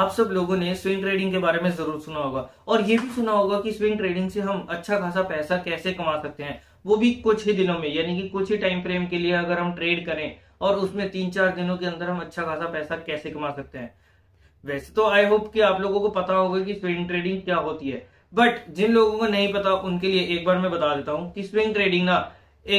आप सब लोगों ने स्विंग ट्रेडिंग के बारे में जरूर सुना होगा और ये भी सुना होगा कि स्विंग ट्रेडिंग से हम अच्छा खासा पैसा कैसे कमा सकते हैं वो भी कुछ ही दिनों में यानी कि कुछ ही टाइम फ्रेम के लिए अगर हम ट्रेड करें और उसमें तीन चार दिनों के अंदर हम अच्छा खासा पैसा कैसे कमा सकते हैं वैसे तो आई होप कि आप लोगों को पता होगा कि स्विंग ट्रेडिंग क्या होती है बट जिन लोगों को नहीं पता उनके लिए एक बार मैं बता देता हूँ कि स्विंग ट्रेडिंग ना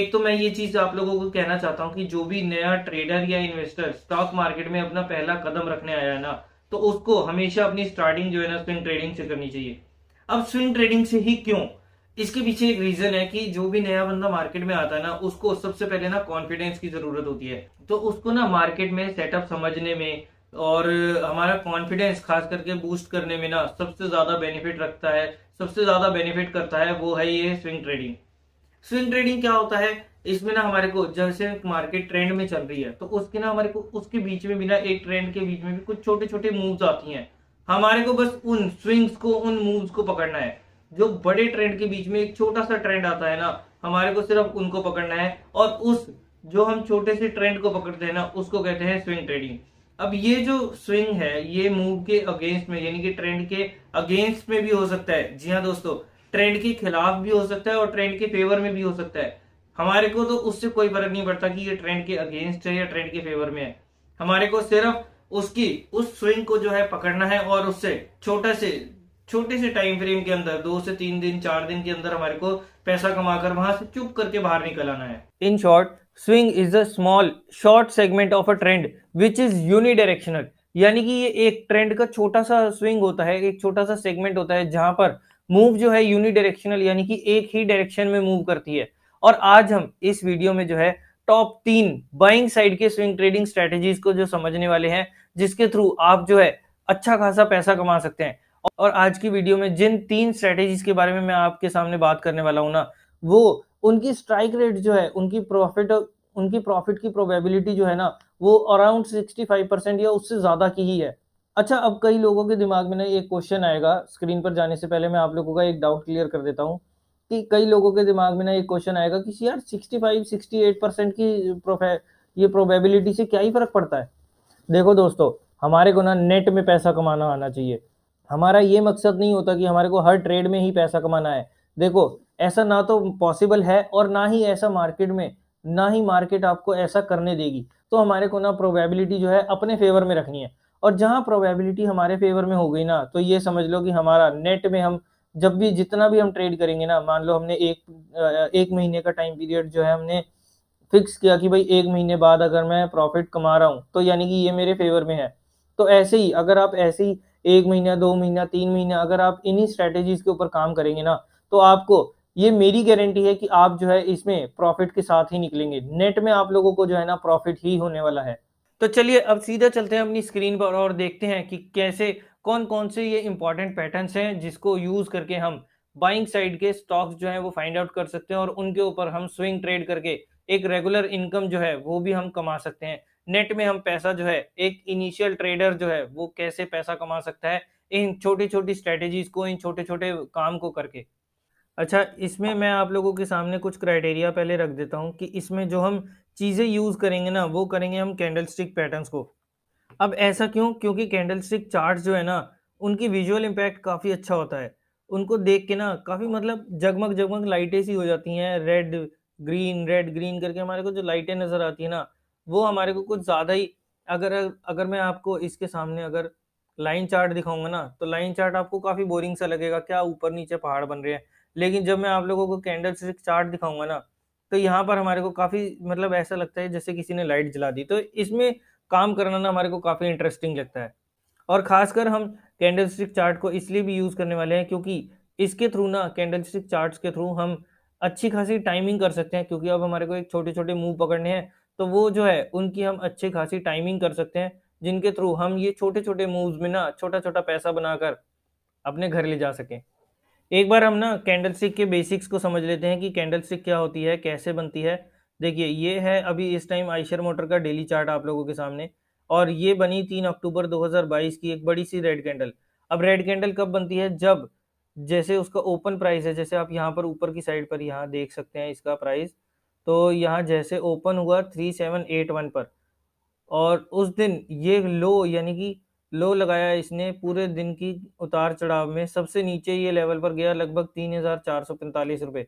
एक तो मैं ये चीज आप लोगों को कहना चाहता हूँ कि जो भी नया ट्रेडर या इन्वेस्टर स्टॉक मार्केट में अपना पहला कदम रखने आया है ना तो उसको हमेशा अपनी स्टार्टिंग जो है ना स्विंग ट्रेडिंग से करनी चाहिए अब स्विंग ट्रेडिंग से ही क्यों इसके पीछे एक रीजन है कि जो भी नया बंदा मार्केट में आता है ना उसको सबसे पहले ना कॉन्फिडेंस की जरूरत होती है तो उसको ना मार्केट में सेटअप समझने में और हमारा कॉन्फिडेंस खास करके बूस्ट करने में ना सबसे ज्यादा बेनिफिट रखता है सबसे ज्यादा बेनिफिट करता है वो है ये स्विंग ट्रेडिंग स्विंग ट्रेडिंग क्या होता है इसमें ना हमारे को जैसे मार्केट ट्रेंड में चल रही है तो उसके ना हमारे को उसके बीच में बिना एक ट्रेंड के बीच में भी कुछ छोटे छोटे मूव्स आती हैं हमारे को बस उन स्विंग्स को उन मूव्स को पकड़ना है जो बड़े ट्रेंड के बीच में एक छोटा सा ट्रेंड आता है ना हमारे को सिर्फ उनको पकड़ना है और उस जो हम छोटे से ट्रेंड को पकड़ते हैं ना उसको कहते हैं स्विंग ट्रेडिंग अब ये जो स्विंग है ये मूव के अगेंस्ट में यानी कि ट्रेंड के अगेंस्ट में भी हो सकता है जी हाँ दोस्तों ट्रेंड के खिलाफ भी हो सकता है और ट्रेंड के फेवर में भी हो सकता है हमारे को तो उससे कोई फर्क नहीं पड़ता कि ये ट्रेंड के अगेंस्ट है या ट्रेंड के फेवर में है हमारे को सिर्फ उसकी उस स्विंग को जो है पकड़ना है और उससे छोटा से छोटे से टाइम फ्रेम के अंदर दो से तीन दिन चार दिन के अंदर हमारे को पैसा कमाकर वहां से चुप करके बाहर निकल आना है in short swing is a small short segment of a trend which is unidirectional यानी कि ये एक ट्रेंड का छोटा सा स्विंग होता है एक छोटा सा सेगमेंट होता है जहां पर मूव जो है यूनि डायरेक्शनल यानी कि एक ही डायरेक्शन में मूव करती है और आज हम इस वीडियो में जो है टॉप तीन बाइंग साइड के स्विंग ट्रेडिंग स्ट्रेटेजीज को जो समझने वाले हैं जिसके थ्रू आप जो है अच्छा खासा पैसा कमा सकते हैं और आज की वीडियो में जिन तीन स्ट्रेटेजीज के बारे में मैं आपके सामने बात करने वाला हूँ ना वो उनकी स्ट्राइक रेट जो है उनकी प्रॉफिट उनकी प्रॉफिट की प्रोबेबिलिटी जो है ना वो अराउंड 65 परसेंट या उससे ज़्यादा की ही है अच्छा अब कई लोगों के दिमाग में ना एक क्वेश्चन आएगा स्क्रीन पर जाने से पहले मैं आप लोगों का एक डाउट क्लियर कर देता हूँ कि कई लोगों के दिमाग में ना एक क्वेश्चन आएगा कि यार 65 68 परसेंट की प्रोफे ये प्रोबेबिलिटी से क्या ही फ़र्क पड़ता है देखो दोस्तों हमारे को ना नेट में पैसा कमाना आना चाहिए हमारा ये मकसद नहीं होता कि हमारे को हर ट्रेड में ही पैसा कमाना है देखो ऐसा ना तो पॉसिबल है और ना ही ऐसा मार्केट में ना ही मार्केट आपको ऐसा करने देगी तो हमारे को ना प्रोबेबिलिटी जो है अपने फेवर में रखनी है और जहां प्रोबेबिलिटी हमारे फेवर में हो गई ना तो ये समझ लो कि हमारा नेट में हम जब भी जितना भी हम ट्रेड करेंगे ना मान लो हमने एक एक महीने का टाइम पीरियड जो है हमने फिक्स किया कि भाई एक महीने बाद अगर मैं प्रॉफिट कमा रहा हूँ तो यानी कि ये मेरे फेवर में है तो ऐसे ही अगर आप ऐसे ही एक महीना दो महीना तीन महीना अगर आप इन्हीं स्ट्रेटेजीज के ऊपर काम करेंगे ना तो आपको ये मेरी गारंटी है कि आप जो है इसमें प्रॉफिट के साथ ही निकलेंगे नेट में आप लोगों को जो है ना प्रॉफिट ही होने वाला है तो चलिए अब सीधा चलते हैं अपनी स्क्रीन पर और देखते हैं कि कैसे कौन कौन से ये इंपॉर्टेंट पैटर्न्स हैं जिसको यूज करके हम बाइंग साइड के स्टॉक्स जो है वो फाइंड आउट कर सकते हैं और उनके ऊपर हम स्विंग ट्रेड करके एक रेगुलर इनकम जो है वो भी हम कमा सकते हैं नेट में हम पैसा जो है एक इनिशियल ट्रेडर जो है वो कैसे पैसा कमा सकता है इन छोटी छोटी स्ट्रेटेजीज को इन छोटे छोटे काम को करके अच्छा इसमें मैं आप लोगों के सामने कुछ क्राइटेरिया पहले रख देता हूँ कि इसमें जो हम चीज़ें यूज़ करेंगे ना वो करेंगे हम कैंडल स्टिक पैटर्न्स को अब ऐसा क्यों क्योंकि कैंडल स्टिक चार्ट जो है ना उनकी विजुअल इम्पैक्ट काफ़ी अच्छा होता है उनको देख के ना काफ़ी मतलब जगमग जगमग लाइटें सी हो जाती हैं रेड ग्रीन रेड ग्रीन करके हमारे को जो लाइटें नज़र आती है ना वो हमारे को कुछ ज़्यादा ही अगर अगर मैं आपको इसके सामने अगर लाइन चार्ट दिखाऊंगा ना तो लाइन चार्ट आपको काफ़ी बोरिंग सा लगेगा क्या ऊपर नीचे पहाड़ बन रहे हैं लेकिन जब मैं आप लोगों को कैंडल स्टिक चार्ट दिखाऊंगा ना तो यहाँ पर हमारे को काफ़ी मतलब ऐसा लगता है जैसे किसी ने लाइट जला दी तो इसमें काम करना ना हमारे को काफ़ी इंटरेस्टिंग लगता है और ख़ासकर हम कैंडल स्टिक चार्ट को इसलिए भी यूज़ करने वाले हैं क्योंकि इसके थ्रू ना कैंडल स्टिक चार्ट्स के थ्रू हम अच्छी खासी टाइमिंग कर सकते हैं क्योंकि अब हमारे को एक छोटे छोटे मूव पकड़ने हैं तो वो जो है उनकी हम अच्छी खासी टाइमिंग कर सकते हैं जिनके थ्रू हम ये छोटे छोटे मूव्स में ना छोटा छोटा पैसा बनाकर अपने घर ले जा सकें एक बार हम ना कैंडल स्टिक के बेसिक्स को समझ लेते हैं कि कैंडल स्टिक क्या होती है कैसे बनती है देखिए ये है अभी इस टाइम आइशर मोटर का डेली चार्ट आप लोगों के सामने और ये बनी तीन अक्टूबर 2022 की एक बड़ी सी रेड कैंडल अब रेड कैंडल कब बनती है जब जैसे उसका ओपन प्राइस है जैसे आप यहाँ पर ऊपर की साइड पर यहाँ देख सकते हैं इसका प्राइस तो यहाँ जैसे ओपन हुआ थ्री सेवन एट वन पर और उस दिन ये लो यानी कि लो लगाया इसने पूरे दिन की उतार चढ़ाव में सबसे नीचे ये लेवल पर गया लगभग तीन हजार चार सौ पैंतालीस रुपए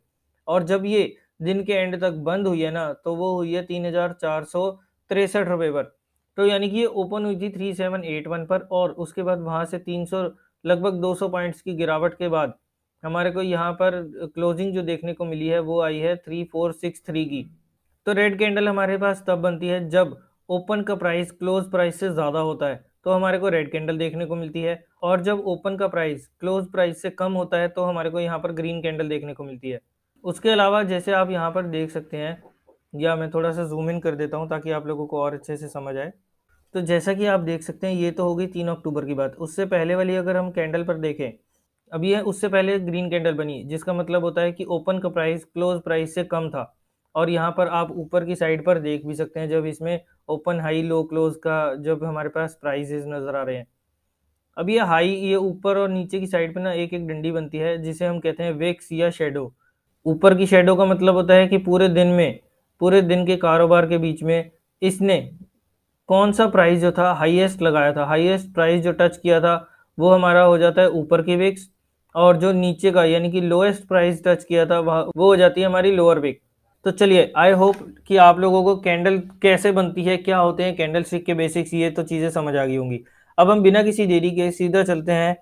और जब ये दिन के एंड तक बंद हुई है ना तो वो हुई है तीन हजार चार सौ तिरसठ रुपए पर तो यानी कि ये ओपन हुई थी थ्री सेवन एट वन पर और उसके बाद वहां से तीन सौ लगभग दो सौ पॉइंट्स की गिरावट के बाद हमारे को यहाँ पर क्लोजिंग जो देखने को मिली है वो आई है थ्री फोर सिक्स थ्री की तो रेड कैंडल हमारे पास तब बनती है जब ओपन का प्राइस क्लोज प्राइस से ज़्यादा होता है तो हमारे को रेड कैंडल देखने को मिलती है और जब ओपन का प्राइस क्लोज प्राइस से कम होता है तो हमारे को यहाँ पर ग्रीन कैंडल देखने को मिलती है उसके अलावा जैसे आप यहाँ पर देख सकते हैं या मैं थोड़ा सा जूम इन कर देता हूँ ताकि आप लोगों को और अच्छे से समझ आए तो जैसा कि आप देख सकते हैं ये तो होगी तीन अक्टूबर की बात उससे पहले वाली अगर हम कैंडल पर देखें अभी उससे पहले ग्रीन कैंडल बनी जिसका मतलब होता है कि ओपन का प्राइस क्लोज प्राइस से कम था और यहाँ पर आप ऊपर की साइड पर देख भी सकते हैं जब इसमें ओपन हाई लो क्लोज का जब हमारे पास प्राइजेज नज़र आ रहे हैं अब ये हाई ये ऊपर और नीचे की साइड पे ना एक एक डंडी बनती है जिसे हम कहते हैं वेक्स या शेडो ऊपर की शेडो का मतलब होता है कि पूरे दिन में पूरे दिन के कारोबार के बीच में इसने कौन सा प्राइस जो था हाईएस्ट लगाया था हाईएस्ट प्राइस जो टच किया था वो हमारा हो जाता है ऊपर की विक्स और जो नीचे का यानी कि लोएस्ट प्राइस टच किया था वह वो हो जाती है हमारी लोअर वेक्स तो चलिए आई होप कि आप लोगों को कैंडल कैसे बनती है क्या होते हैं कैंडल स्टिक के बेसिक्स ये तो चीज़ें समझ आ गई होंगी अब हम बिना किसी देरी के सीधा चलते हैं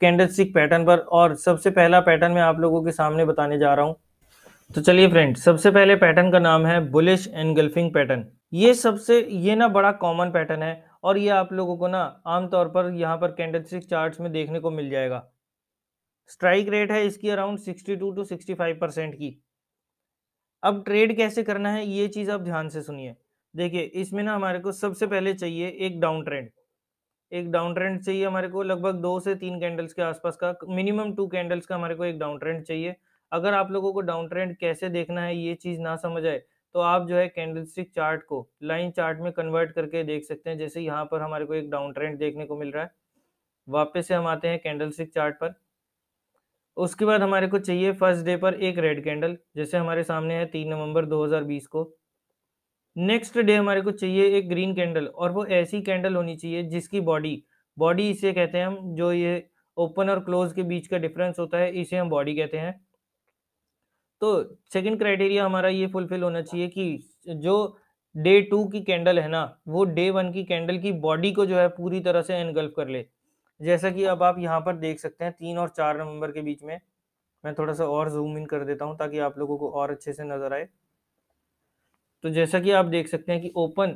कैंडल स्टिक पैटर्न पर और सबसे पहला पैटर्न मैं आप लोगों के सामने बताने जा रहा हूँ तो चलिए फ्रेंड सबसे पहले पैटर्न का नाम है बुलिश एनगल्फिंग पैटर्न ये सबसे ये ना बड़ा कॉमन पैटर्न है और ये आप लोगों को ना आमतौर पर यहाँ पर कैंडल स्टिक चार्ट में देखने को मिल जाएगा स्ट्राइक रेट है इसकी around sixty two sixty five percent की अब ट्रेड कैसे करना है ये चीज़ आप ध्यान से सुनिए देखिए इसमें ना हमारे को सबसे पहले चाहिए एक डाउन ट्रेंड एक डाउन ट्रेंड चाहिए हमारे को लगभग दो से तीन कैंडल्स के आसपास का मिनिमम टू कैंडल्स का हमारे को एक डाउन ट्रेंड चाहिए अगर आप लोगों को डाउन ट्रेंड कैसे देखना है ये चीज़ ना समझ आए तो आप जो है कैंडलस्टिक चार्ट को लाइन चार्ट में कन्वर्ट करके देख सकते हैं जैसे यहाँ पर हमारे को एक डाउन ट्रेंड देखने को मिल रहा है वापस से हम आते हैं कैंडलस्टिक चार्ट पर उसके बाद हमारे को चाहिए फर्स्ट डे पर एक रेड कैंडल जैसे हमारे सामने है तीन नवंबर 2020 को नेक्स्ट डे हमारे को चाहिए एक ग्रीन कैंडल और वो ऐसी कैंडल होनी चाहिए जिसकी बॉडी बॉडी इसे कहते हैं हम जो ये ओपन और क्लोज के बीच का डिफरेंस होता है इसे हम बॉडी कहते हैं तो सेकेंड क्राइटेरिया हमारा ये फुलफिल होना चाहिए कि जो डे टू की कैंडल है ना वो डे वन की कैंडल की बॉडी को जो है पूरी तरह से एनगल्फ कर ले जैसा कि अब आप यहाँ पर देख सकते हैं तीन और चार नवंबर के बीच में मैं थोड़ा सा और जूम इन कर देता हूँ ताकि आप लोगों को और अच्छे से नजर आए तो जैसा कि आप देख सकते हैं कि ओपन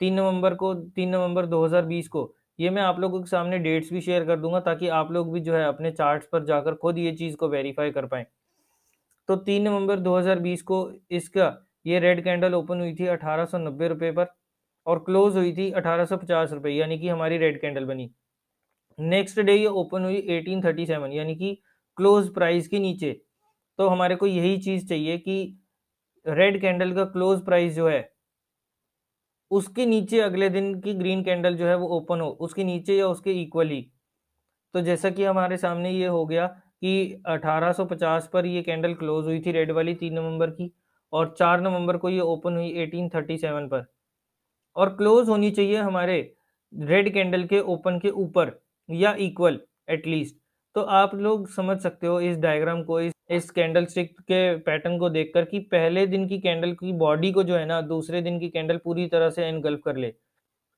तीन नवंबर को तीन नवंबर 2020 को ये मैं आप लोगों के सामने डेट्स भी शेयर कर दूंगा ताकि आप लोग भी जो है अपने चार्ट्स पर जाकर खुद ये चीज़ को वेरीफाई कर पाए तो तीन नवंबर 2020 को इसका ये रेड कैंडल ओपन हुई थी अठारह रुपए पर और क्लोज हुई थी अठारह रुपए यानी कि हमारी रेड कैंडल बनी नेक्स्ट डे ये ओपन हुई 1837 यानी कि क्लोज प्राइस के नीचे तो हमारे को यही चीज़ चाहिए कि रेड कैंडल का क्लोज प्राइस जो है उसके नीचे अगले दिन की ग्रीन कैंडल जो है वो ओपन हो उसके नीचे या उसके इक्वली तो जैसा कि हमारे सामने ये हो गया कि 1850 पर ये कैंडल क्लोज हुई थी रेड वाली तीन नवंबर की और चार नवंबर को ये ओपन हुई 1837 पर और क्लोज होनी चाहिए हमारे रेड कैंडल के ओपन के ऊपर या इक्वल एटलीस्ट तो आप लोग समझ सकते हो इस डायग्राम को इस इस कैंडल स्टिक के पैटर्न को देखकर कि पहले दिन की कैंडल की बॉडी को जो है ना दूसरे दिन की कैंडल पूरी तरह से एनगल्फ कर ले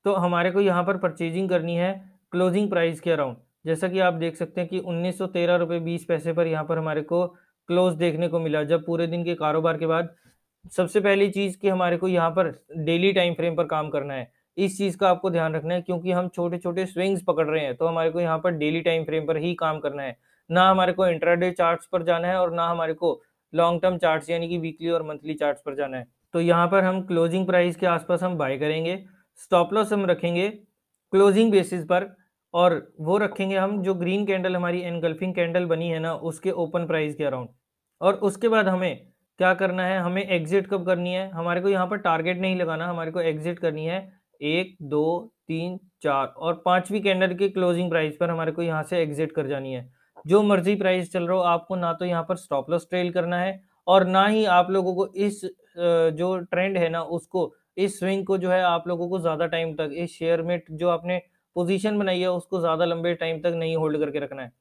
तो हमारे को यहाँ पर परचेजिंग करनी है क्लोजिंग प्राइस के अराउंड जैसा कि आप देख सकते हैं कि उन्नीस सौ तेरह रुपये बीस पैसे पर यहाँ पर हमारे को क्लोज देखने को मिला जब पूरे दिन के कारोबार के बाद सबसे पहली चीज़ कि हमारे को यहाँ पर डेली टाइम फ्रेम पर काम करना है इस चीज़ का आपको ध्यान रखना है क्योंकि हम छोटे छोटे स्विंग्स पकड़ रहे हैं तो हमारे को यहाँ पर डेली टाइम फ्रेम पर ही काम करना है ना हमारे को इंटरडे चार्ट पर जाना है और ना हमारे को लॉन्ग टर्म चार्ट यानी कि वीकली और मंथली चार्ट पर जाना है तो यहाँ पर हम क्लोजिंग प्राइस के आसपास हम बाय करेंगे स्टॉप लॉस हम रखेंगे क्लोजिंग बेसिस पर और वो रखेंगे हम जो ग्रीन कैंडल हमारी एनगल्फिंग कैंडल बनी है ना उसके ओपन प्राइस के अराउंड और उसके बाद हमें क्या करना है हमें एग्जिट कब करनी है हमारे को यहाँ पर टारगेट नहीं लगाना हमारे को एग्जिट करनी है एक दो तीन चार और पांचवी कैंडल के क्लोजिंग प्राइस पर हमारे को यहाँ से एग्जिट कर जानी है जो मर्जी प्राइस चल रहा हो आपको ना तो यहाँ पर स्टॉप लॉस ट्रेल करना है और ना ही आप लोगों को इस जो ट्रेंड है ना उसको इस स्विंग को जो है आप लोगों को ज़्यादा टाइम तक इस शेयर में जो आपने पोजीशन बनाई है उसको ज़्यादा लंबे टाइम तक नहीं होल्ड करके रखना है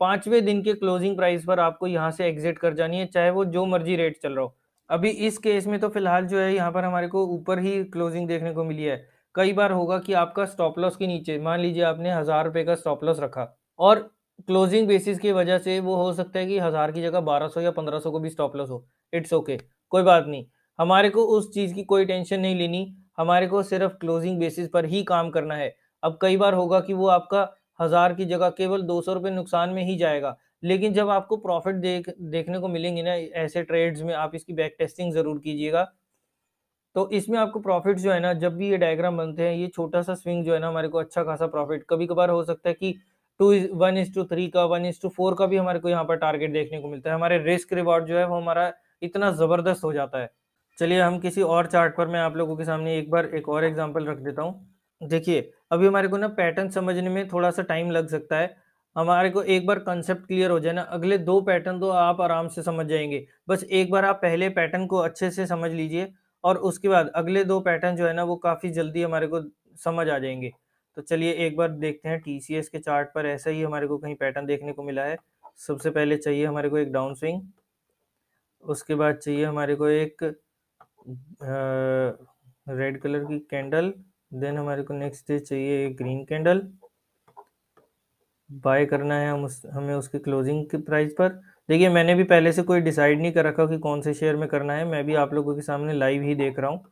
पांचवें दिन के क्लोजिंग प्राइस पर आपको यहाँ से एग्जिट कर जानी है चाहे वो जो मर्जी रेट चल रहा हो अभी इस केस में तो फिलहाल जो है यहाँ पर हमारे को ऊपर ही क्लोजिंग देखने को मिली है कई बार होगा कि आपका स्टॉप लॉस के नीचे मान लीजिए आपने हज़ार रुपये का स्टॉप लॉस रखा और क्लोजिंग बेसिस की वजह से वो हो सकता है कि हज़ार की जगह बारह सौ या पंद्रह सौ को भी स्टॉप लॉस हो इट्स ओके कोई बात नहीं हमारे को उस चीज़ की कोई टेंशन नहीं लेनी हमारे को सिर्फ क्लोजिंग बेसिस पर ही काम करना है अब कई बार होगा कि वो आपका हज़ार की जगह केवल दो सौ रुपये नुकसान में ही जाएगा लेकिन जब आपको प्रॉफिट देख देखने को मिलेंगे ना ऐसे ट्रेड्स में आप इसकी बैक टेस्टिंग ज़रूर कीजिएगा तो इसमें आपको प्रॉफिट जो है ना जब भी ये डायग्राम बनते हैं ये छोटा सा स्विंग जो है ना हमारे को अच्छा खासा प्रॉफिट कभी कभार हो सकता है कि two is one is to three का वन इज टू फोर का भी हमारे को यहाँ पर टारगेट देखने को मिलता है हमारे रिस्क रिवॉर्ड जो है वो हमारा इतना ज़बरदस्त हो जाता है चलिए हम किसी और चार्ट पर मैं आप लोगों के सामने एक बार एक और एग्जाम्पल रख देता हूँ देखिए अभी हमारे को ना पैटर्न समझने में थोड़ा सा टाइम लग सकता है हमारे को एक बार कंसेप्ट क्लियर हो जाए ना अगले दो पैटर्न तो आप आराम से समझ जाएंगे बस एक बार आप पहले पैटर्न को अच्छे से समझ लीजिए और उसके बाद अगले दो पैटर्न जो है ना वो काफ़ी जल्दी हमारे को समझ आ जाएंगे तो चलिए एक बार देखते हैं टी के चार्ट पर ऐसा ही हमारे को कहीं पैटर्न देखने को मिला है सबसे पहले चाहिए हमारे को एक डाउन स्विंग उसके बाद चाहिए हमारे को एक रेड कलर की कैंडल देन हमारे को नेक्स्ट डे चाहिए एक ग्रीन कैंडल बाय करना है हम उस हमें उसके क्लोजिंग के प्राइस पर देखिए मैंने भी पहले से कोई डिसाइड नहीं कर रखा कि कौन से शेयर में करना है मैं भी आप लोगों के सामने लाइव ही देख रहा हूँ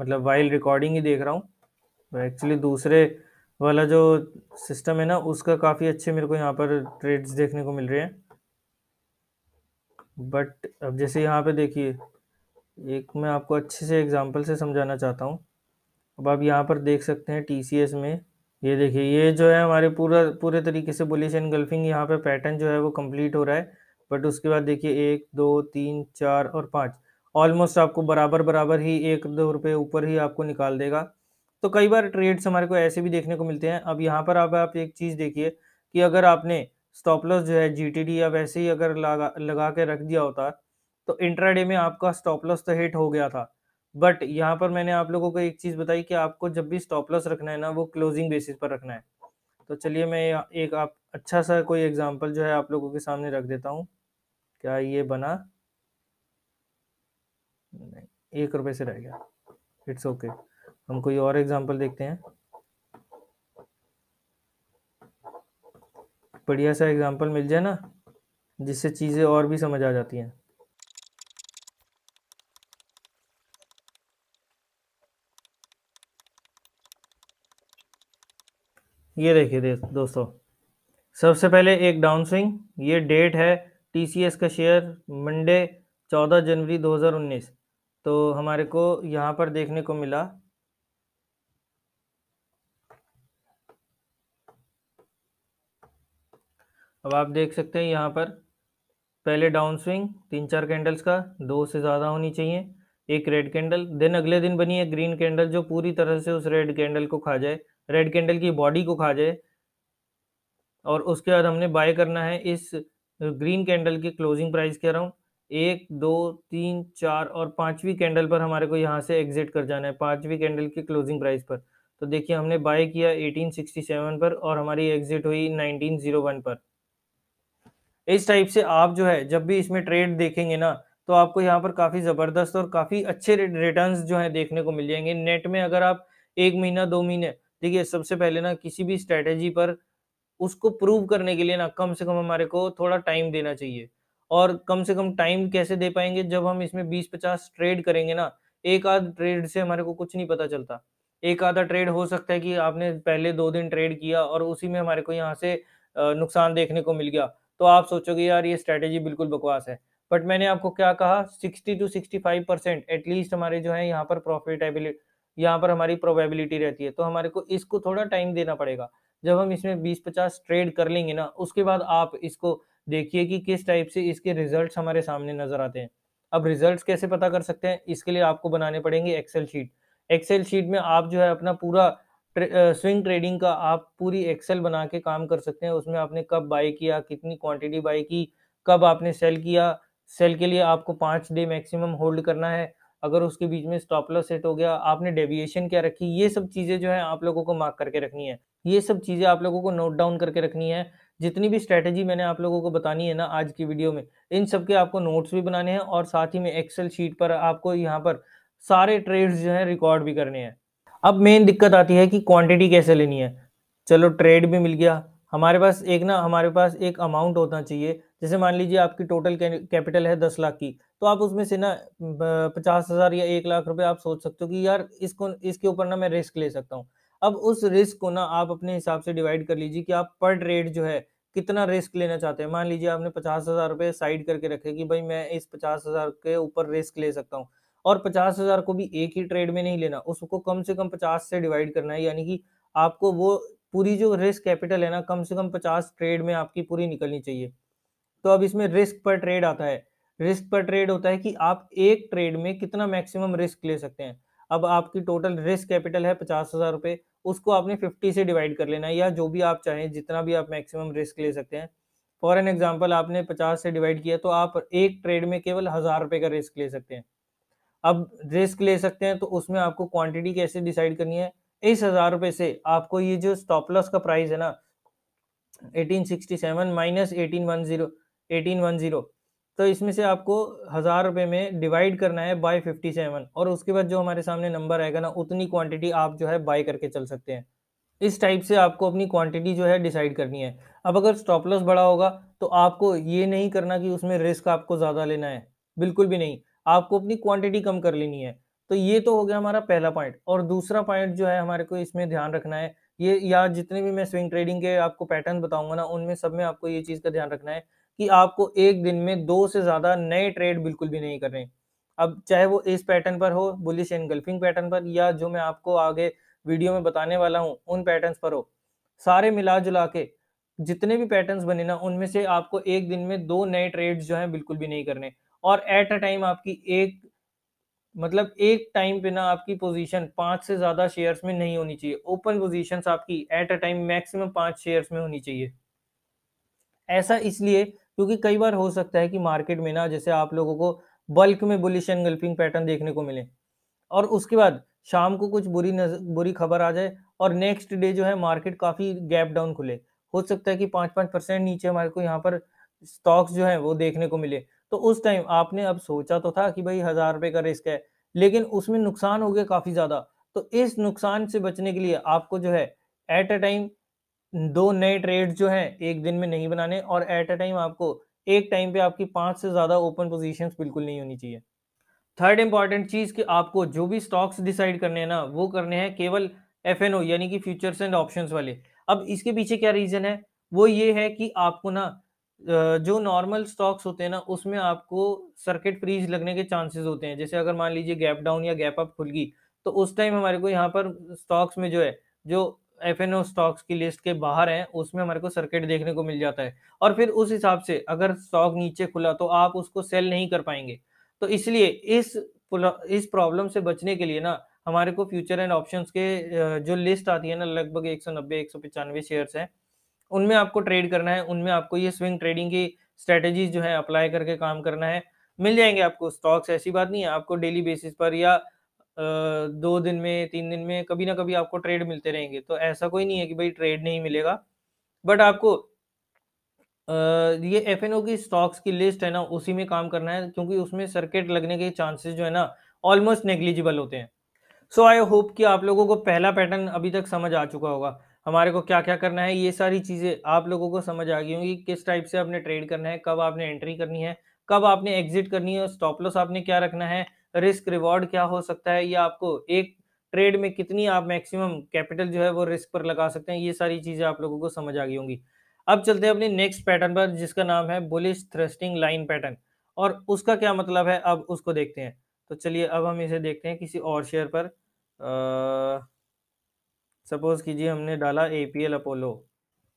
मतलब वाइल रिकॉर्डिंग ही देख रहा हूँ एक्चुअली दूसरे वाला जो सिस्टम है ना उसका काफ़ी अच्छे मेरे को यहाँ पर ट्रेड्स देखने को मिल रहे हैं बट अब जैसे यहाँ पे देखिए एक मैं आपको अच्छे से एग्जांपल से समझाना चाहता हूँ अब आप यहाँ पर देख सकते हैं टी में ये देखिए ये जो है हमारे पूरा पूरे तरीके से बुलिश गल्फिंग यहाँ पे पैटर्न जो है वो कंप्लीट हो रहा है बट उसके बाद देखिए एक दो तीन चार और पाँच ऑलमोस्ट आपको बराबर बराबर ही एक दो रुपये ऊपर ही आपको निकाल देगा तो कई बार ट्रेड्स हमारे को ऐसे भी देखने को मिलते हैं अब यहाँ पर आप, आप एक चीज़ देखिए कि अगर आपने स्टॉप लॉस जो है जी या वैसे ही अगर लगा लगा के रख दिया होता तो इंट्राडे में आपका स्टॉप लॉस तो हिट हो गया था बट यहाँ पर मैंने आप लोगों को एक चीज बताई कि आपको जब भी स्टॉप लॉस रखना है ना वो क्लोजिंग बेसिस पर रखना है तो चलिए मैं एक आप अच्छा सा कोई एग्जाम्पल जो है आप लोगों के सामने रख देता हूँ क्या ये बना नहीं एक रुपये से रह गया इट्स ओके okay. हम कोई और एग्जाम्पल देखते हैं बढ़िया सा एग्जाम्पल मिल जाए ना जिससे चीज़ें और भी समझ आ जाती हैं ये देखिए देख दोस्तों सबसे पहले एक डाउन स्विंग ये डेट है टीसीएस का शेयर मंडे 14 जनवरी 2019 तो हमारे को यहाँ पर देखने को मिला अब आप देख सकते हैं यहाँ पर पहले डाउन स्विंग तीन चार कैंडल्स का दो से ज़्यादा होनी चाहिए एक रेड कैंडल देन अगले दिन बनी है ग्रीन कैंडल जो पूरी तरह से उस रेड कैंडल को खा जाए रेड कैंडल की बॉडी को खा जाए और उसके बाद हमने बाय करना है इस ग्रीन कैंडल की क्लोजिंग प्राइस कह रहा हूँ एक दो तीन चार और पांचवी कैंडल पर हमारे को यहाँ से एग्जिट कर जाना है पांचवी कैंडल की क्लोजिंग प्राइस पर तो देखिए हमने बाय किया 1867 पर और हमारी एग्जिट हुई 1901 पर इस टाइप से आप जो है जब भी इसमें ट्रेड देखेंगे ना तो आपको यहाँ पर काफ़ी ज़बरदस्त और काफ़ी अच्छे रिटर्न जो है देखने को मिल जाएंगे नेट में अगर आप एक महीना दो महीने देखिए सबसे पहले ना किसी भी स्ट्रेटेजी पर उसको प्रूव करने के लिए ना कम से कम हमारे को थोड़ा टाइम देना चाहिए और कम से कम टाइम कैसे दे पाएंगे जब हम इसमें बीस पचास ट्रेड करेंगे ना एक आध ट्रेड से हमारे को कुछ नहीं पता चलता एक आधा ट्रेड हो सकता है कि आपने पहले दो दिन ट्रेड किया और उसी में हमारे को यहाँ से नुकसान देखने को मिल गया तो आप सोचोगे यार ये स्ट्रेटेजी बिल्कुल बकवास है बट मैंने आपको क्या कहा sixty two sixty five percent at least हमारे जो है यहाँ पर प्रॉफिटेबिलिटी यहाँ पर हमारी प्रोबेबिलिटी रहती है तो हमारे को इसको थोड़ा टाइम देना पड़ेगा जब हम इसमें बीस पचास ट्रेड कर लेंगे ना उसके बाद आप इसको देखिए कि किस टाइप से इसके रिजल्ट हमारे सामने नजर आते हैं अब रिजल्ट कैसे पता कर सकते हैं इसके लिए आपको बनाने पड़ेंगे एक्सेल शीट एक्सेल शीट में आप जो है अपना पूरा स्विंग ट्रेडिंग का आप पूरी एक्सेल बना के काम कर सकते हैं उसमें आपने कब बाई किया कितनी क्वांटिटी बाई की कब आपने सेल किया सेल के लिए आपको पाँच डे मैक्सिमम होल्ड करना है अगर उसके बीच में स्टॉप लॉस सेट हो गया आपने डेविएशन क्या रखी ये सब चीज़ें जो है आप लोगों को मार्क करके रखनी है ये सब चीज़ें आप लोगों को नोट डाउन करके रखनी है जितनी भी स्ट्रैटेजी मैंने आप लोगों को बतानी है ना आज की वीडियो में इन सब के आपको नोट्स भी बनाने हैं और साथ ही में एक्सेल शीट पर आपको यहाँ पर सारे ट्रेड्स जो है रिकॉर्ड भी करने हैं अब मेन दिक्कत आती है कि क्वांटिटी कैसे लेनी है चलो ट्रेड भी मिल गया हमारे पास एक ना हमारे पास एक अमाउंट होना चाहिए जैसे मान लीजिए आपकी टोटल कैपिटल है दस लाख की तो आप उसमें से ना पचास हज़ार या एक लाख रुपए आप सोच सकते हो कि यार इसको इसके ऊपर ना मैं रिस्क ले सकता हूँ अब उस रिस्क को ना आप अपने हिसाब से डिवाइड कर लीजिए कि आप पर ट्रेड जो है कितना रिस्क लेना चाहते हैं मान लीजिए आपने पचास हज़ार रुपये साइड करके रखे कि भाई मैं इस पचास हज़ार के ऊपर रिस्क ले सकता हूँ और पचास हज़ार को भी एक ही ट्रेड में नहीं लेना उसको कम से कम पचास से डिवाइड करना है यानी कि आपको वो पूरी जो रिस्क कैपिटल है ना कम से कम पचास ट्रेड में आपकी पूरी निकलनी चाहिए तो अब इसमें रिस्क पर ट्रेड आता है रिस्क पर ट्रेड होता है कि आप एक ट्रेड में कितना मैक्सिमम रिस्क ले सकते हैं अब आपकी टोटल रिस्क कैपिटल है पचास हज़ार रुपए उसको आपने फिफ्टी से डिवाइड कर लेना है या जो भी आप चाहें जितना भी आप मैक्सिमम रिस्क ले सकते हैं फॉर एन एग्जाम्पल आपने पचास से डिवाइड किया तो आप एक ट्रेड में केवल हज़ार रुपए का रिस्क ले सकते हैं अब रिस्क ले सकते हैं तो उसमें आपको क्वांटिटी कैसे डिसाइड करनी है इस हज़ार रुपए से आपको ये जो स्टॉपलॉस का प्राइस है ना eighteen sixty seven minus eighteen one zero eighteen one zero तो इसमें से आपको हज़ार रुपये में डिवाइड करना है बाय फिफ्टी सेवन और उसके बाद जो हमारे सामने नंबर आएगा ना उतनी क्वांटिटी आप जो है बाय करके चल सकते हैं इस टाइप से आपको अपनी क्वांटिटी जो है डिसाइड करनी है अब अगर स्टॉप लॉस बड़ा होगा तो आपको ये नहीं करना कि उसमें रिस्क आपको ज़्यादा लेना है बिल्कुल भी नहीं आपको अपनी क्वांटिटी कम कर लेनी है तो ये तो हो गया हमारा पहला पॉइंट और दूसरा पॉइंट जो है हमारे को इसमें ध्यान रखना है ये या जितने भी मैं स्विंग ट्रेडिंग के आपको पैटर्न बताऊंगा ना उनमें सब में आपको ये चीज़ का ध्यान रखना है कि आपको एक दिन में दो से ज़्यादा नए ट्रेड बिल्कुल भी नहीं करने अब चाहे वो इस पैटर्न पर हो बुलिश एंड गल्फिंग पैटर्न पर या जो मैं आपको आगे वीडियो में बताने वाला हूँ उन पैटर्न पर हो सारे मिला जुला के जितने भी पैटर्न बने ना उनमें से आपको एक दिन में दो नए ट्रेड जो है बिल्कुल भी नहीं करने और एट अ टाइम आपकी एक मतलब एक टाइम पे ना आपकी पोजीशन पांच से ज्यादा शेयर्स में नहीं होनी चाहिए ओपन पोजीशंस आपकी एट अ टाइम मैक्सिमम पांच शेयर्स में होनी चाहिए ऐसा इसलिए क्योंकि कई बार हो सकता है कि मार्केट में ना जैसे आप लोगों को बल्क में बुलिश एनगल्फिंग पैटर्न देखने को मिले और उसके बाद शाम को कुछ बुरी नज... बुरी खबर आ जाए और नेक्स्ट डे जो है मार्केट काफ़ी गैप डाउन खुले हो सकता है कि पाँच पाँच परसेंट नीचे हमारे को यहाँ पर स्टॉक्स जो है वो देखने को मिले तो उस टाइम आपने अब सोचा तो था कि भाई हज़ार रुपये का रिस्क है लेकिन उसमें नुकसान हो गया काफ़ी ज़्यादा तो इस नुकसान से बचने के लिए आपको जो है एट अ टाइम दो नए ट्रेड जो हैं एक दिन में नहीं बनाने और एट अ टाइम आपको एक टाइम पे आपकी पांच से ज़्यादा ओपन पोजीशन बिल्कुल नहीं होनी चाहिए थर्ड इंपॉर्टेंट चीज़ कि आपको जो भी स्टॉक्स डिसाइड करने हैं ना वो करने हैं केवल एफ यानी कि फ्यूचर्स एंड ऑप्शन वाले अब इसके पीछे क्या रीज़न है वो ये है कि आपको ना जो नॉर्मल स्टॉक्स होते हैं ना उसमें आपको सर्किट फ्रीज लगने के चांसेस होते हैं जैसे अगर मान लीजिए गैप डाउन या गैप अप खुल गई तो उस टाइम हमारे को यहाँ पर स्टॉक्स में जो है जो एफ स्टॉक्स की लिस्ट के बाहर हैं उसमें हमारे को सर्किट देखने को मिल जाता है और फिर उस हिसाब से अगर स्टॉक नीचे खुला तो आप उसको सेल नहीं कर पाएंगे तो इसलिए इस इस प्रॉब्लम से बचने के लिए ना हमारे को फ्यूचर एंड ऑप्शंस के जो लिस्ट आती है ना लगभग एक सौ नब्बे एक सौ पचानवे शेयर्स हैं उनमें आपको ट्रेड करना है उनमें आपको ये स्विंग ट्रेडिंग की स्ट्रेटेजीज जो है अप्लाई करके काम करना है मिल जाएंगे आपको स्टॉक्स ऐसी बात नहीं है आपको डेली बेसिस पर या दो दिन में तीन दिन में कभी ना कभी आपको ट्रेड मिलते रहेंगे तो ऐसा कोई नहीं है कि भाई ट्रेड नहीं मिलेगा बट आपको ये एफ की स्टॉक्स की लिस्ट है ना उसी में काम करना है क्योंकि उसमें सर्किट लगने के चांसेस जो है ना ऑलमोस्ट नेग्लिजिबल होते हैं सो आई होप कि आप लोगों को पहला पैटर्न अभी तक समझ आ चुका होगा हमारे को क्या क्या करना है ये सारी चीज़ें आप लोगों को समझ आ गई होंगी किस टाइप से आपने ट्रेड करना है कब आपने एंट्री करनी है कब आपने एग्जिट करनी है स्टॉप लॉस आपने क्या रखना है रिस्क रिवॉर्ड क्या हो सकता है या आपको एक ट्रेड में कितनी आप मैक्सिमम कैपिटल जो है वो रिस्क पर लगा सकते हैं ये सारी चीज़ें आप लोगों को समझ आ गई होंगी अब चलते हैं अपने नेक्स्ट पैटर्न पर जिसका नाम है बुलिश थ्रस्टिंग लाइन पैटर्न और उसका क्या मतलब है अब उसको देखते हैं तो चलिए अब हम इसे देखते हैं किसी और शेयर पर सपोज कीजिए हमने डाला A P L Apollo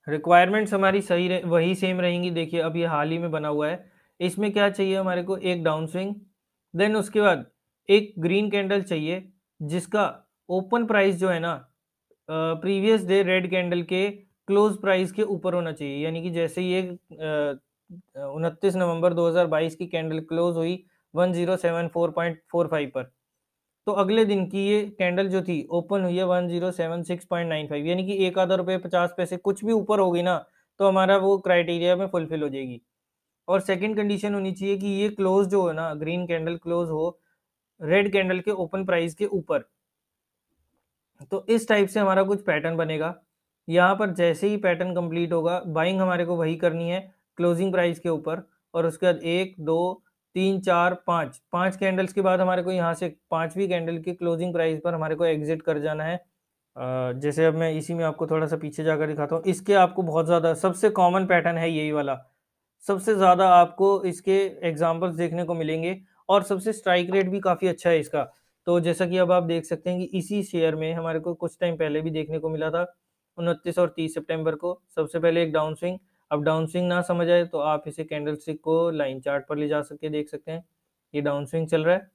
requirements हमारी सही वही सेम रहेंगी देखिए अब ये हाल ही में बना हुआ है इसमें क्या चाहिए हमारे को एक डाउन स्विंग देन उसके बाद एक ग्रीन कैंडल चाहिए जिसका ओपन प्राइस जो है ना प्रीवियस डे रेड कैंडल के क्लोज प्राइस के ऊपर होना चाहिए यानी कि जैसे ये उनतीस नवंबर 2022 की कैंडल क्लोज हुई 1074.45 पर तो अगले दिन की ये कैंडल जो थी ओपन हुई है 1076.95 यानी कि एक आधा रुपये पचास पैसे कुछ भी ऊपर होगी ना तो हमारा वो क्राइटेरिया में फुलफिल हो जाएगी और सेकंड कंडीशन होनी चाहिए कि ये क्लोज जो है ना ग्रीन कैंडल क्लोज हो रेड कैंडल के ओपन प्राइस के ऊपर तो इस टाइप से हमारा कुछ पैटर्न बनेगा यहाँ पर जैसे ही पैटर्न कंप्लीट होगा बाइंग हमारे को वही करनी है क्लोजिंग प्राइस के ऊपर और उसके बाद एक दो तीन चार पाँच पाँच कैंडल्स के बाद हमारे को यहाँ से पाँचवीं कैंडल के क्लोजिंग प्राइस पर हमारे को एग्जिट कर जाना है जैसे अब मैं इसी में आपको थोड़ा सा पीछे जाकर दिखाता हूँ इसके आपको बहुत ज़्यादा सबसे कॉमन पैटर्न है यही वाला सबसे ज़्यादा आपको इसके एग्जाम्पल्स देखने को मिलेंगे और सबसे स्ट्राइक रेट भी काफ़ी अच्छा है इसका तो जैसा कि अब आप देख सकते हैं कि इसी शेयर में हमारे को कुछ टाइम पहले भी देखने को मिला था उनतीस और तीस सितंबर को सबसे पहले एक डाउन स्विंग अब डाउन स्विंग ना समझ आए तो आप इसे कैंडल स्टिक को लाइन चार्ट पर ले जा सकते देख सकते हैं ये डाउन स्विंग चल रहा है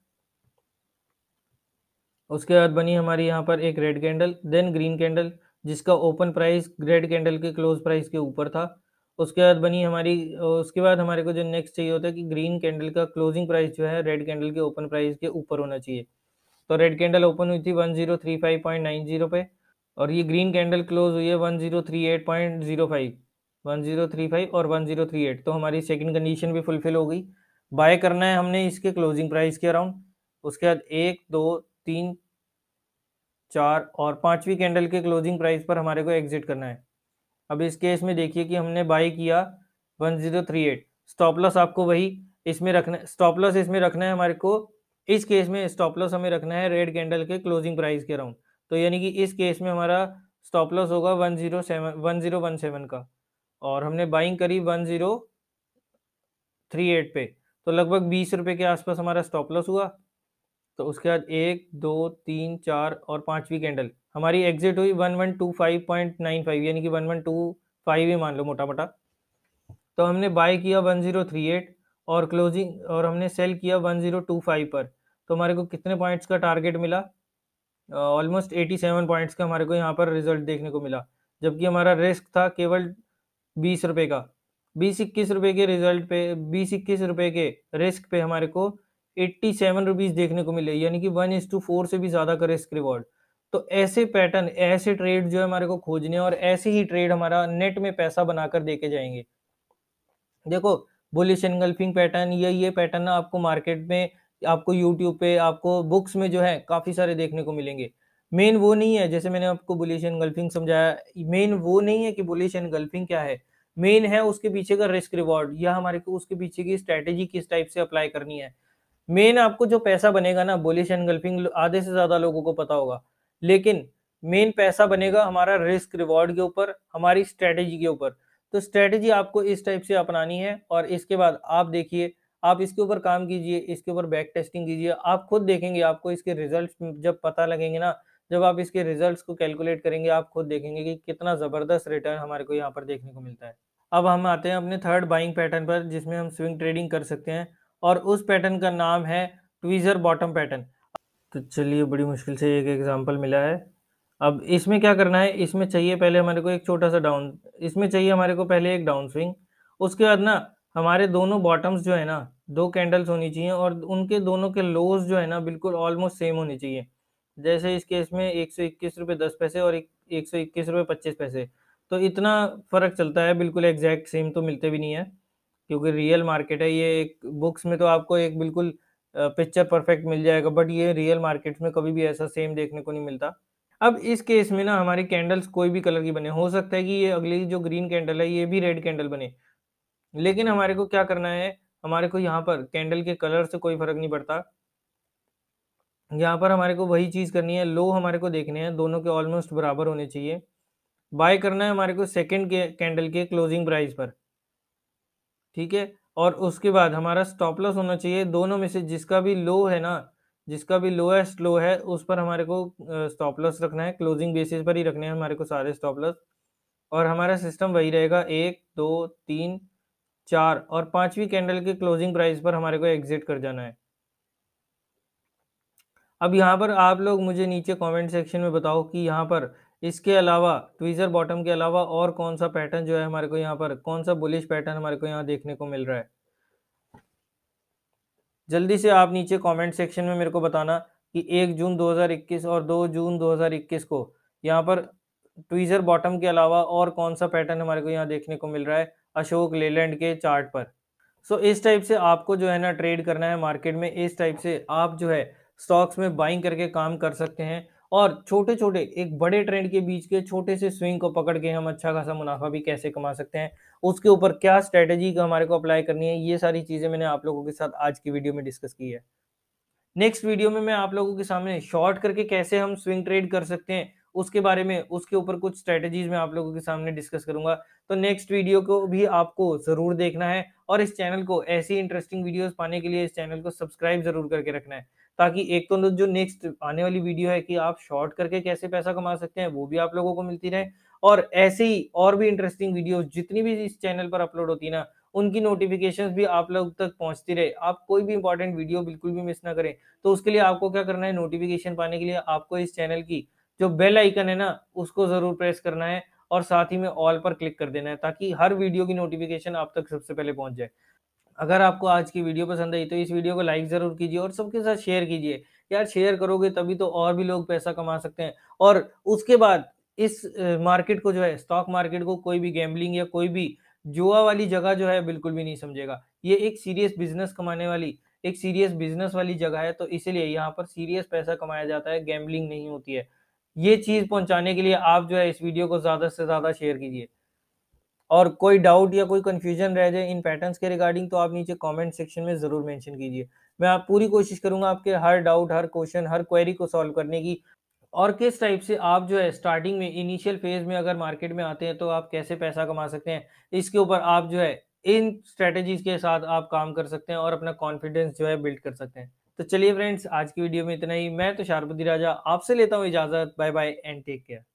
उसके बाद बनी हमारी यहाँ पर एक red candle then green candle जिसका ओपन प्राइस रेड कैंडल के क्लोज प्राइस के ऊपर था उसके बाद बनी हमारी उसके बाद हमारे को जो नेक्स्ट चाहिए होता है कि ग्रीन कैंडल का क्लोजिंग प्राइस जो है रेड कैंडल के ओपन प्राइस के ऊपर होना चाहिए तो रेड कैंडल ओपन हुई थी one zero three five point nine zero पे और ये ग्रीन कैंडल क्लोज हुई है one zero three eight point zero five one zero three five और वन जीरो थ्री एट तो हमारी सेकेंड कंडीशन भी फुलफिल हो गई बाय करना है हमने इसके क्लोजिंग प्राइस के अराउंड उसके बाद एक दो तीन चार और पांचवी कैंडल के क्लोजिंग प्राइस पर हमारे को एग्जिट करना है अब इस केस में देखिए कि हमने बाई किया 1038 स्टॉप लॉस आपको वही इसमें रखना स्टॉप लॉस इसमें रखना है हमारे को इस केस में स्टॉप लॉस हमें रखना है रेड कैंडल के क्लोजिंग प्राइस के अराउंड तो यानी कि इस केस में हमारा स्टॉप लॉस होगा one zero seven one zero one seven का और हमने बाइंग करी वन जीरो थ्री एट पे तो लगभग बीस रुपये के आसपास हमारा स्टॉप लॉस हुआ तो उसके बाद एक दो तीन चार और पांचवी कैंडल हमारी एग्जिट हुई one one two five point nine five यानी कि वन वन टू फाइव ही मान लो मोटा मोटा तो हमने बाय किया वन जीरो थ्री एट और क्लोजिंग और हमने सेल किया वन जीरो टू फाइव पर तो हमारे को कितने पॉइंट्स का टारगेट मिला ऑलमोस्ट एटी सेवन पॉइंट्स का हमारे को यहाँ पर रिजल्ट देखने को मिला जबकि हमारा रिस्क था केवल बीस रुपये का बीस इक्कीस रुपये के रिजल्ट पे बीस इक्कीस रुपये के रिस्क पे हमारे को एट्टी सेवन रुपीज देखने को मिले यानी कि वन इज टू फोर से भी ज्यादा करे इसके रिवॉर्ड तो ऐसे पैटर्न ऐसे ट्रेड जो है हमारे को खोजने और ऐसे ही ट्रेड हमारा नेट में पैसा बनाकर देके जाएंगे देखो बुलिश एनगल्फिंग पैटर्न या ये पैटर्न ना आपको मार्केट में आपको यूट्यूब पे आपको बुक्स में जो है काफी सारे देखने को मिलेंगे मेन वो नहीं है जैसे मैंने आपको बुलिश एनगल्फिंग समझाया मेन वो नहीं है कि बुलिश एनगल्फिंग क्या है मेन है उसके पीछे का रिस्क रिवॉर्ड या हमारे को उसके पीछे की स्ट्रेटेजी किस टाइप से अप्लाई करनी है मेन आपको जो पैसा बनेगा ना बोलिश एनगल्फिंग आधे से ज्यादा लोगों को पता होगा लेकिन मेन पैसा बनेगा हमारा रिस्क रिवॉर्ड के ऊपर हमारी स्ट्रेटेजी के ऊपर तो स्ट्रेटेजी आपको इस टाइप से अपनानी है और इसके बाद आप देखिए आप इसके ऊपर काम कीजिए इसके ऊपर बैक टेस्टिंग कीजिए आप खुद देखेंगे आपको इसके रिजल्ट जब पता लगेंगे ना जब आप इसके रिजल्ट्स को कैलकुलेट करेंगे आप खुद देखेंगे कि कितना ज़बरदस्त रिटर्न हमारे को यहाँ पर देखने को मिलता है अब हम आते हैं अपने थर्ड बाइंग पैटर्न पर जिसमें हम स्विंग ट्रेडिंग कर सकते हैं और उस पैटर्न का नाम है ट्वीज़र बॉटम पैटर्न तो चलिए बड़ी मुश्किल से एक एग्ज़ाम्पल मिला है अब इसमें क्या करना है इसमें चाहिए पहले हमारे को एक छोटा सा डाउन इसमें चाहिए हमारे को पहले एक डाउन स्विंग उसके बाद ना हमारे दोनों बॉटम्स जो है ना दो कैंडल्स होनी चाहिए और उनके दोनों के लोज जो है ना बिल्कुल ऑलमोस्ट सेम होने चाहिए जैसे इस केस में एक सौ इक्कीस रुपये दस पैसे और एक, एक सौ इक्कीस रुपये पच्चीस पैसे तो इतना फ़र्क चलता है बिल्कुल एग्जैक्ट सेम तो मिलते भी नहीं है क्योंकि रियल मार्केट है ये एक बुक्स में तो आपको एक बिल्कुल पिक्चर परफेक्ट मिल जाएगा बट ये रियल मार्केट में कभी भी ऐसा सेम देखने को नहीं मिलता अब इस केस में ना हमारी कैंडल्स कोई भी कलर की बने हो सकता है कि ये अगली जो ग्रीन कैंडल है ये भी रेड कैंडल बने लेकिन हमारे को क्या करना है हमारे को यहाँ पर कैंडल के कलर से कोई फर्क नहीं पड़ता यहाँ पर हमारे को वही चीज़ करनी है लो हमारे को देखने हैं दोनों के ऑलमोस्ट बराबर होने चाहिए बाय करना है हमारे को सेकेंड के कैंडल के क्लोजिंग प्राइस पर ठीक है और उसके बाद हमारा स्टॉप लॉस होना चाहिए दोनों में से जिसका भी लो है ना जिसका भी लोएस्ट लो है उस पर हमारे को स्टॉप लॉस रखना है क्लोजिंग बेसिस पर ही रखने हैं हमारे को सारे स्टॉप लॉस और हमारा सिस्टम वही रहेगा एक दो तीन चार और पांचवी कैंडल के क्लोजिंग प्राइस पर हमारे को एग्जिट कर जाना है अब यहाँ पर आप लोग मुझे नीचे कमेंट सेक्शन में बताओ कि यहाँ पर इसके अलावा ट्वीज़र बॉटम के अलावा और कौन सा पैटर्न जो है हमारे को यहाँ पर कौन सा बुलिश पैटर्न हमारे को यहाँ देखने को मिल रहा है जल्दी से आप नीचे कमेंट सेक्शन में मेरे को बताना कि एक जून 2021 और दो जून 2021 को यहाँ पर ट्वीज़र बॉटम के अलावा और कौन सा पैटर्न हमारे को यहाँ देखने को मिल रहा है अशोक लेलैंड के चार्ट पर सो इस टाइप से आपको जो है ना ट्रेड करना है मार्केट में इस टाइप से आप जो है स्टॉक्स में बाइंग करके काम कर सकते हैं और छोटे छोटे एक बड़े ट्रेंड के बीच के छोटे से स्विंग को पकड़ के हम अच्छा खासा मुनाफा भी कैसे कमा सकते हैं उसके ऊपर क्या स्ट्रेटेजी का हमारे को अप्लाई करनी है ये सारी चीज़ें मैंने आप लोगों के साथ आज की वीडियो में डिस्कस की है नेक्स्ट वीडियो में मैं आप लोगों के सामने शॉर्ट करके कैसे हम स्विंग ट्रेड कर सकते हैं उसके बारे में उसके ऊपर कुछ स्ट्रेटेजीज मैं आप लोगों के सामने डिस्कस करूंगा तो नेक्स्ट वीडियो को भी आपको जरूर देखना है और इस चैनल को ऐसी इंटरेस्टिंग वीडियोस पाने के लिए इस चैनल को सब्सक्राइब जरूर करके रखना है ताकि एक तो जो नेक्स्ट आने वाली वीडियो है कि आप शॉर्ट करके कैसे पैसा कमा सकते हैं वो भी आप लोगों को मिलती रहे और ऐसे ही और भी इंटरेस्टिंग वीडियो जितनी भी इस चैनल पर अपलोड होती है ना उनकी नोटिफिकेशन भी आप लोग तक पहुंचती रहे आप कोई भी इंपॉर्टेंट वीडियो बिल्कुल भी मिस ना करें तो उसके लिए आपको क्या करना है नोटिफिकेशन पाने के लिए आपको इस चैनल की जो बेल आइकन है ना उसको जरूर प्रेस करना है और साथ ही में ऑल पर क्लिक कर देना है ताकि हर वीडियो की नोटिफिकेशन आप तक सबसे पहले पहुंच जाए अगर आपको आज की वीडियो पसंद आई तो इस वीडियो को लाइक ज़रूर कीजिए और सबके साथ शेयर कीजिए यार शेयर करोगे तभी तो और भी लोग पैसा कमा सकते हैं और उसके बाद इस मार्केट को जो है स्टॉक मार्केट को कोई भी गैम्बलिंग या कोई भी जुआ वाली जगह जो है बिल्कुल भी नहीं समझेगा ये एक सीरियस बिजनेस कमाने वाली एक सीरियस बिजनेस वाली जगह है तो इसीलिए यहाँ पर सीरियस पैसा कमाया जाता है गैम्बलिंग नहीं होती है ये चीज़ पहुँचाने के लिए आप जो है इस वीडियो को ज़्यादा से ज़्यादा शेयर कीजिए और कोई डाउट या कोई कन्फ्यूजन रह जाए इन पैटर्न्स के रिगार्डिंग तो आप नीचे कमेंट सेक्शन में ज़रूर मेंशन कीजिए मैं आप पूरी कोशिश करूंगा आपके हर डाउट हर क्वेश्चन हर क्वेरी को सॉल्व करने की और किस टाइप से आप जो है स्टार्टिंग में इनिशियल फेज में अगर मार्केट में आते हैं तो आप कैसे पैसा कमा सकते हैं इसके ऊपर आप जो है इन स्ट्रेटजीज के साथ आप काम कर सकते हैं और अपना कॉन्फिडेंस जो है बिल्ड कर सकते हैं तो चलिए फ्रेंड्स आज की वीडियो में इतना ही मैं तो शारपति राजा आपसे लेता हूँ इजाज़त bye bye and take care